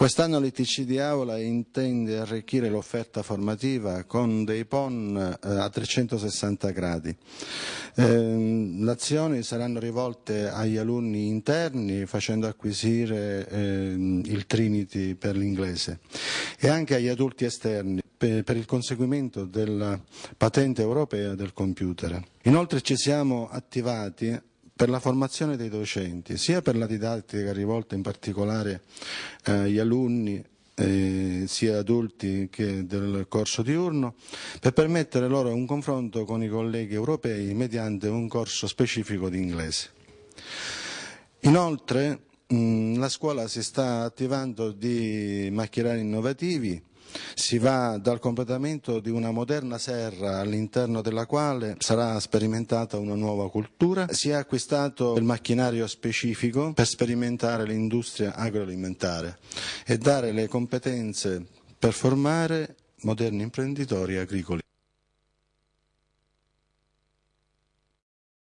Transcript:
Quest'anno l'ITC di Aula intende arricchire l'offerta formativa con dei PON eh, a 360 gradi. Ehm, le azioni saranno rivolte agli alunni interni facendo acquisire ehm, il Trinity per l'inglese e anche agli adulti esterni per il conseguimento della patente europea del computer. Inoltre ci siamo attivati per la formazione dei docenti, sia per la didattica rivolta in particolare eh, agli alunni eh, sia adulti che del corso diurno, per permettere loro un confronto con i colleghi europei mediante un corso specifico di inglese. Inoltre mh, mm, la scuola si sta attivando di macchinari innovativi si va dal completamento di una moderna serra all'interno della quale sarà sperimentata una nuova cultura. Si è acquistato il macchinario specifico per sperimentare l'industria agroalimentare e dare le competenze per formare moderni imprenditori agricoli.